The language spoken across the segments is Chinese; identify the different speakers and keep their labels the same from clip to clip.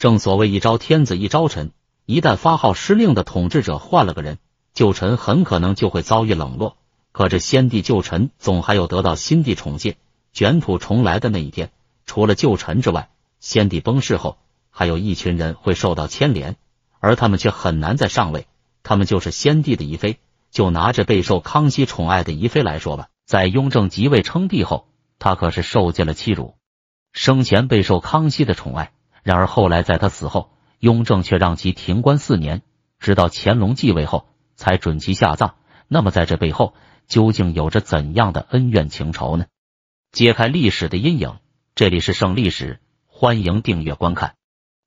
Speaker 1: 正所谓一朝天子一朝臣，一旦发号施令的统治者换了个人，旧臣很可能就会遭遇冷落。可这先帝旧臣总还有得到新帝宠幸、卷土重来的那一天。除了旧臣之外，先帝崩逝后，还有一群人会受到牵连，而他们却很难再上位。他们就是先帝的遗妃。就拿这备受康熙宠爱的遗妃来说吧，在雍正即位称帝后，他可是受尽了欺辱。生前备受康熙的宠爱。然而后来，在他死后，雍正却让其停官四年，直到乾隆继位后，才准其下葬。那么在这背后，究竟有着怎样的恩怨情仇呢？揭开历史的阴影，这里是《圣历史》，欢迎订阅观看。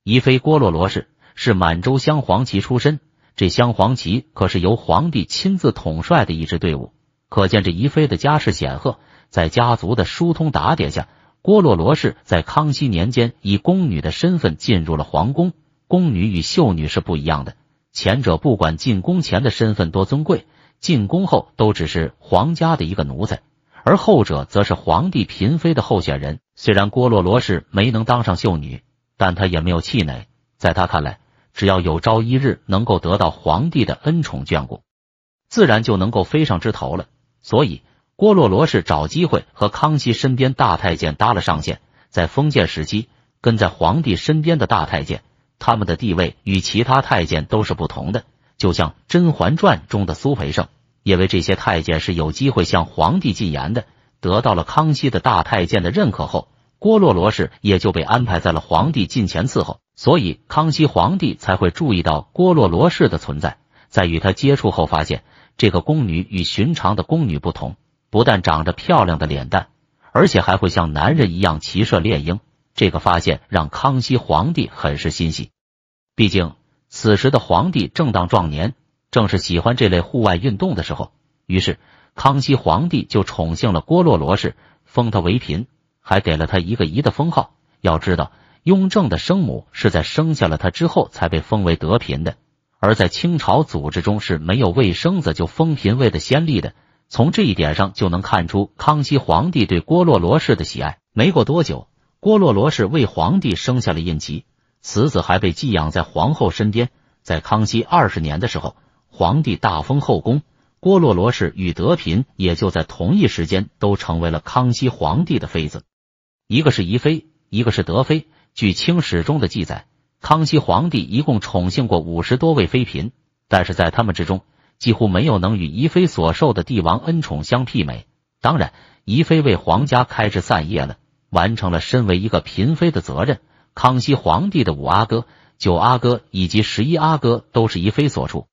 Speaker 1: 宜妃郭络罗氏是满洲镶黄旗出身，这镶黄旗可是由皇帝亲自统帅的一支队伍，可见这宜妃的家世显赫。在家族的疏通打点下。郭洛罗氏在康熙年间以宫女的身份进入了皇宫。宫女与秀女是不一样的，前者不管进宫前的身份多尊贵，进宫后都只是皇家的一个奴才；而后者则是皇帝嫔妃的候选人。虽然郭洛罗氏没能当上秀女，但她也没有气馁。在她看来，只要有朝一日能够得到皇帝的恩宠眷顾，自然就能够飞上枝头了。所以。郭洛罗氏找机会和康熙身边大太监搭了上线，在封建时期，跟在皇帝身边的大太监，他们的地位与其他太监都是不同的。就像《甄嬛传》中的苏培盛，因为这些太监是有机会向皇帝进言的。得到了康熙的大太监的认可后，郭洛罗氏也就被安排在了皇帝近前伺候，所以康熙皇帝才会注意到郭洛罗氏的存在。在与他接触后，发现这个宫女与寻常的宫女不同。不但长着漂亮的脸蛋，而且还会像男人一样骑射猎鹰。这个发现让康熙皇帝很是欣喜，毕竟此时的皇帝正当壮年，正是喜欢这类户外运动的时候。于是，康熙皇帝就宠幸了郭洛罗氏，封他为嫔，还给了他一个姨的封号。要知道，雍正的生母是在生下了他之后才被封为德嫔的，而在清朝组织中是没有为生子就封嫔位的先例的。从这一点上就能看出康熙皇帝对郭洛罗氏的喜爱。没过多久，郭洛罗氏为皇帝生下了胤祺，此子还被寄养在皇后身边。在康熙二十年的时候，皇帝大封后宫，郭洛罗氏与德嫔也就在同一时间都成为了康熙皇帝的妃子，一个是宜妃，一个是德妃。据《清史》中的记载，康熙皇帝一共宠幸过五十多位妃嫔，但是在他们之中。几乎没有能与怡妃所受的帝王恩宠相媲美。当然，怡妃为皇家开枝散叶了，完成了身为一个嫔妃的责任。康熙皇帝的五阿哥、九阿哥以及十一阿哥都是怡妃所出。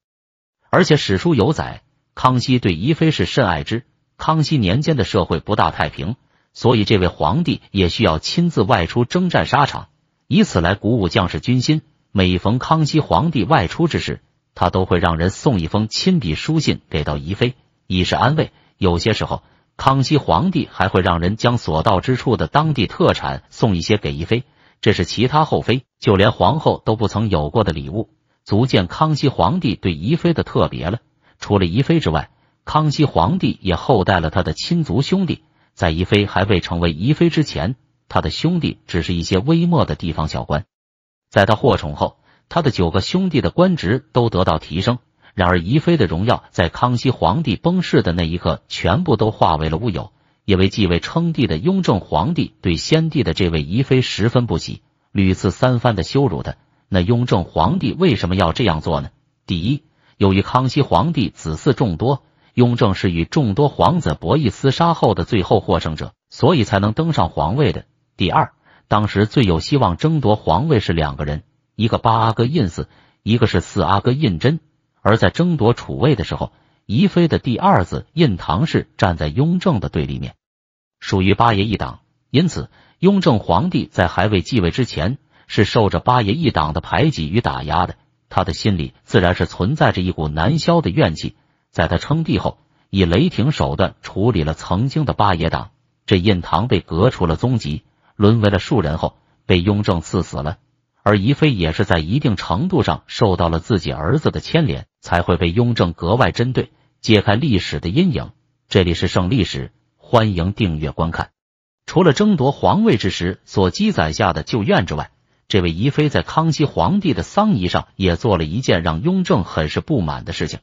Speaker 1: 而且史书有载，康熙对怡妃是甚爱之。康熙年间的社会不大太平，所以这位皇帝也需要亲自外出征战沙场，以此来鼓舞将士军心。每逢康熙皇帝外出之时，他都会让人送一封亲笔书信给到宜妃，以示安慰。有些时候，康熙皇帝还会让人将所到之处的当地特产送一些给宜妃，这是其他后妃，就连皇后都不曾有过的礼物，足见康熙皇帝对宜妃的特别了。除了宜妃之外，康熙皇帝也厚待了他的亲族兄弟。在宜妃还未成为宜妃之前，他的兄弟只是一些微末的地方小官，在他获宠后。他的九个兄弟的官职都得到提升，然而宜妃的荣耀在康熙皇帝崩逝的那一刻全部都化为了乌有，因为继位称帝的雍正皇帝对先帝的这位宜妃十分不喜，屡次三番的羞辱他。那雍正皇帝为什么要这样做呢？第一，由于康熙皇帝子嗣众多，雍正是与众多皇子博弈厮杀后的最后获胜者，所以才能登上皇位的。第二，当时最有希望争夺皇位是两个人。一个八阿哥胤祀，一个是四阿哥胤禛，而在争夺储位的时候，宜妃的第二子胤唐氏站在雍正的对立面，属于八爷一党。因此，雍正皇帝在还未继位之前，是受着八爷一党的排挤与打压的。他的心里自然是存在着一股难消的怨气。在他称帝后，以雷霆手段处理了曾经的八爷党，这胤堂被革除了宗籍，沦为了庶人后，被雍正赐死了。而宜妃也是在一定程度上受到了自己儿子的牵连，才会被雍正格外针对。揭开历史的阴影，这里是圣历史，欢迎订阅观看。除了争夺皇位之时所积攒下的旧怨之外，这位宜妃在康熙皇帝的丧仪上也做了一件让雍正很是不满的事情。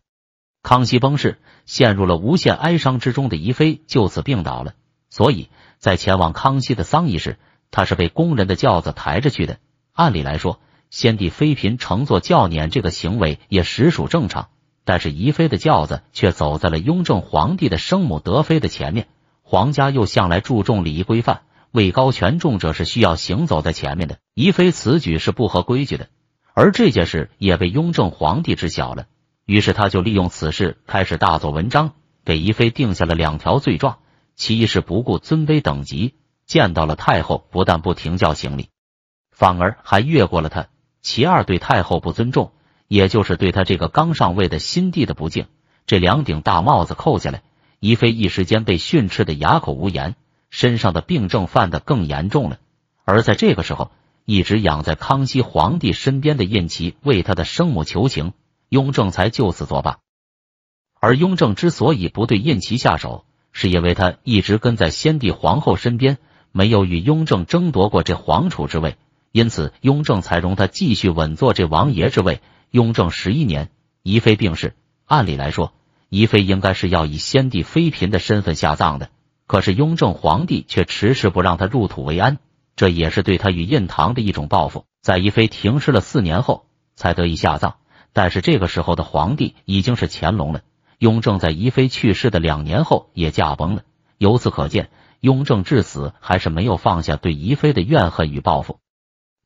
Speaker 1: 康熙崩逝，陷入了无限哀伤之中的宜妃就此病倒了，所以在前往康熙的丧仪时，她是被宫人的轿子抬着去的。按理来说，先帝妃嫔乘坐轿辇这个行为也实属正常，但是宜妃的轿子却走在了雍正皇帝的生母德妃的前面。皇家又向来注重礼仪规范，位高权重者是需要行走在前面的，宜妃此举是不合规矩的。而这件事也被雍正皇帝知晓了，于是他就利用此事开始大做文章，给宜妃定下了两条罪状：其一是不顾尊卑等级，见到了太后不但不停轿行礼。反而还越过了他。其二，对太后不尊重，也就是对他这个刚上位的新帝的不敬。这两顶大帽子扣下来，宜妃一时间被训斥的哑口无言，身上的病症犯得更严重了。而在这个时候，一直养在康熙皇帝身边的胤祺为他的生母求情，雍正才就此作罢。而雍正之所以不对胤祺下手，是因为他一直跟在先帝皇后身边，没有与雍正争夺过这皇储之位。因此，雍正才容他继续稳坐这王爷之位。雍正十一年，宜妃病逝。按理来说，宜妃应该是要以先帝妃嫔的身份下葬的。可是，雍正皇帝却迟迟不让他入土为安，这也是对他与胤堂的一种报复。在宜妃停尸了四年后，才得以下葬。但是，这个时候的皇帝已经是乾隆了。雍正在宜妃去世的两年后也驾崩了。由此可见，雍正至死还是没有放下对宜妃的怨恨与报复。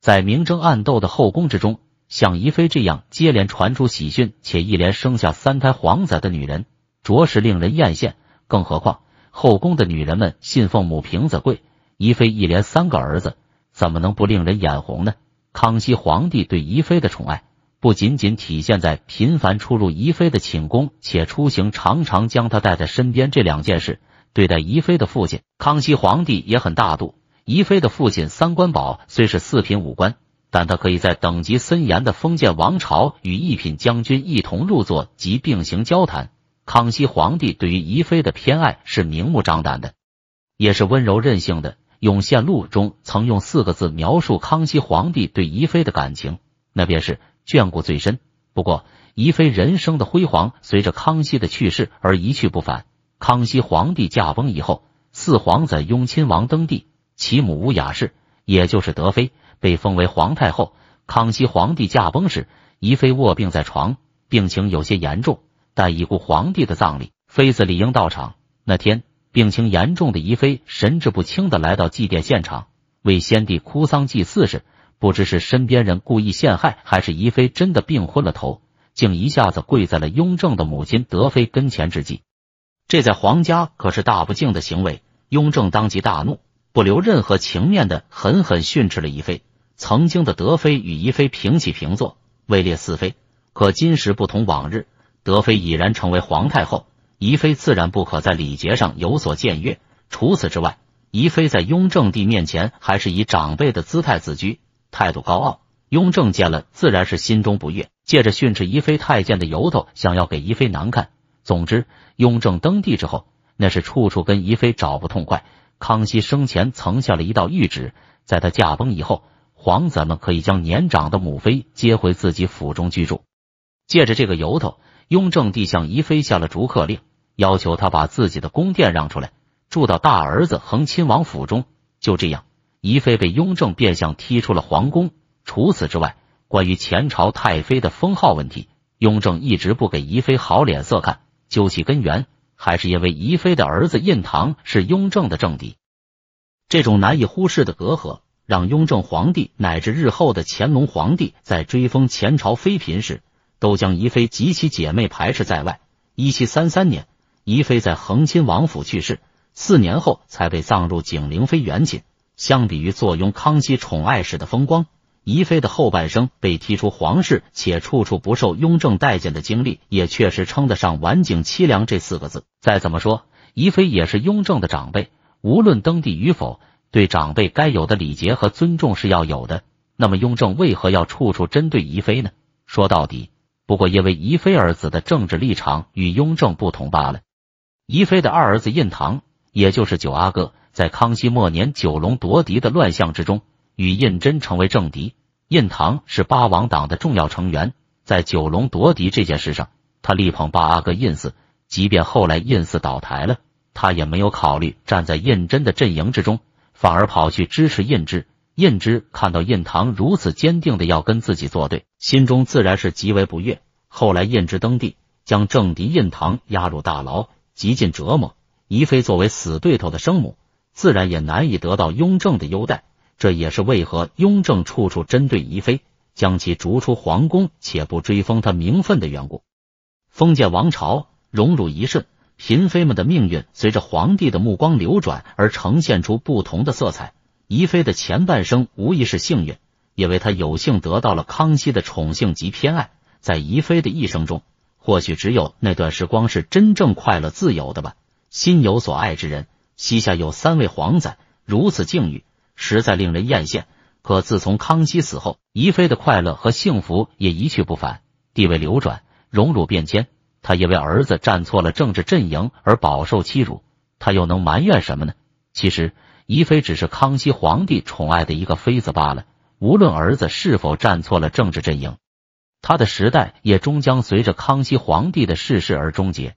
Speaker 1: 在明争暗斗的后宫之中，像宜妃这样接连传出喜讯，且一连生下三胎皇子的女人，着实令人艳羡。更何况后宫的女人们信奉母凭子贵，宜妃一连三个儿子，怎么能不令人眼红呢？康熙皇帝对宜妃的宠爱，不仅仅体现在频繁出入宜妃的寝宫，且出行常常将她带在身边这两件事。对待宜妃的父亲，康熙皇帝也很大度。宜妃的父亲三官宝虽是四品武官，但他可以在等级森严的封建王朝与一品将军一同入座及并行交谈。康熙皇帝对于宜妃的偏爱是明目张胆的，也是温柔任性的。永宪录中曾用四个字描述康熙皇帝对宜妃的感情，那便是眷顾最深。不过，宜妃人生的辉煌随着康熙的去世而一去不返。康熙皇帝驾崩以后，四皇子雍亲王登帝。其母乌雅氏，也就是德妃，被封为皇太后。康熙皇帝驾崩时，宜妃卧病在床，病情有些严重。但已故皇帝的葬礼，妃子理应到场。那天，病情严重的宜妃神志不清的来到祭奠现场，为先帝哭丧祭祀时，不知是身边人故意陷害，还是宜妃真的病昏了头，竟一下子跪在了雍正的母亲德妃跟前之际。这在皇家可是大不敬的行为。雍正当即大怒。不留任何情面的狠狠训斥了宜妃。曾经的德妃与宜妃平起平坐，位列四妃。可今时不同往日，德妃已然成为皇太后，宜妃自然不可在礼节上有所僭越。除此之外，宜妃在雍正帝面前还是以长辈的姿态自居，态度高傲。雍正见了，自然是心中不悦，借着训斥宜妃太监的由头，想要给宜妃难看。总之，雍正登帝之后，那是处处跟宜妃找不痛快。康熙生前曾下了一道谕旨，在他驾崩以后，皇子们可以将年长的母妃接回自己府中居住。借着这个由头，雍正帝向宜妃下了逐客令，要求他把自己的宫殿让出来，住到大儿子恒亲王府中。就这样，宜妃被雍正变相踢出了皇宫。除此之外，关于前朝太妃的封号问题，雍正一直不给宜妃好脸色看。究其根源。还是因为宜妃的儿子胤堂是雍正的政敌，这种难以忽视的隔阂，让雍正皇帝乃至日后的乾隆皇帝在追封前朝妃嫔时，都将宜妃及其姐妹排斥在外。一七三三年，宜妃在恒亲王府去世，四年后才被葬入景陵妃园寝。相比于坐拥康熙宠爱时的风光。宜妃的后半生被踢出皇室，且处处不受雍正待见的经历，也确实称得上晚景凄凉这四个字。再怎么说，宜妃也是雍正的长辈，无论登帝与否，对长辈该有的礼节和尊重是要有的。那么雍正为何要处处针对宜妃呢？说到底，不过因为宜妃儿子的政治立场与雍正不同罢了。宜妃的二儿子胤堂，也就是九阿哥，在康熙末年九龙夺嫡的乱象之中。与胤禛成为政敌，胤唐是八王党的重要成员，在九龙夺嫡这件事上，他力捧八阿哥胤祀，即便后来胤四倒台了，他也没有考虑站在胤禛的阵营之中，反而跑去支持胤禛。胤禛看到胤唐如此坚定的要跟自己作对，心中自然是极为不悦。后来胤禛登帝，将政敌胤唐押入大牢，极尽折磨。宜妃作为死对头的生母，自然也难以得到雍正的优待。这也是为何雍正处处针对宜妃，将其逐出皇宫，且不追封她名分的缘故。封建王朝荣辱一瞬，嫔妃们的命运随着皇帝的目光流转而呈现出不同的色彩。宜妃的前半生无疑是幸运，因为她有幸得到了康熙的宠幸及偏爱。在宜妃的一生中，或许只有那段时光是真正快乐、自由的吧。心有所爱之人，膝下有三位皇子，如此境遇。实在令人艳羡。可自从康熙死后，宜妃的快乐和幸福也一去不返，地位流转，荣辱变迁。她因为儿子站错了政治阵营而饱受欺辱，她又能埋怨什么呢？其实，宜妃只是康熙皇帝宠爱的一个妃子罢了。无论儿子是否站错了政治阵营，她的时代也终将随着康熙皇帝的逝世而终结。